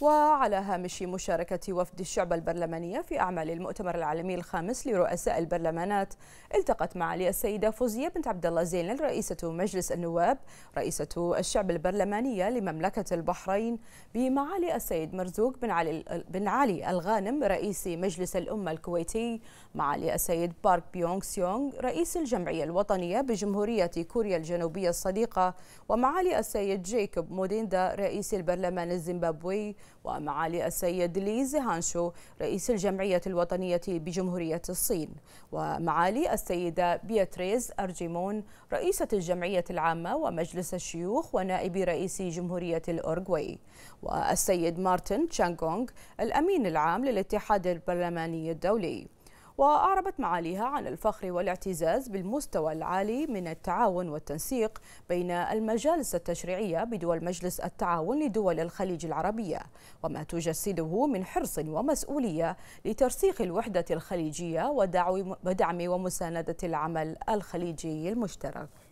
وعلى هامش مشاركة وفد الشعب البرلمانية في أعمال المؤتمر العالمي الخامس لرؤساء البرلمانات التقت معالي السيدة فوزية بنت عبد الله زينل رئيسة مجلس النواب رئيسة الشعب البرلمانية لمملكة البحرين بمعالي السيد مرزوق بن علي, بن علي الغانم رئيس مجلس الأمة الكويتي معالي السيد بارك بيونغ سيونغ رئيس الجمعية الوطنية بجمهورية كوريا الجنوبية الصديقة ومعالي السيد جيكوب موديندا رئيس البرلمان الزيمبابوي ومعالي السيد لي زيهانشو رئيس الجمعية الوطنية بجمهورية الصين ومعالي السيدة بياتريز أرجيمون رئيسة الجمعية العامة ومجلس الشيوخ ونائب رئيس جمهورية الأورغواي والسيد مارتن تشانغونغ الأمين العام للاتحاد البرلماني الدولي وأعربت معاليها عن الفخر والاعتزاز بالمستوى العالي من التعاون والتنسيق بين المجالس التشريعية بدول مجلس التعاون لدول الخليج العربية وما تجسده من حرص ومسؤولية لترسيخ الوحدة الخليجية ودعم ومساندة العمل الخليجي المشترك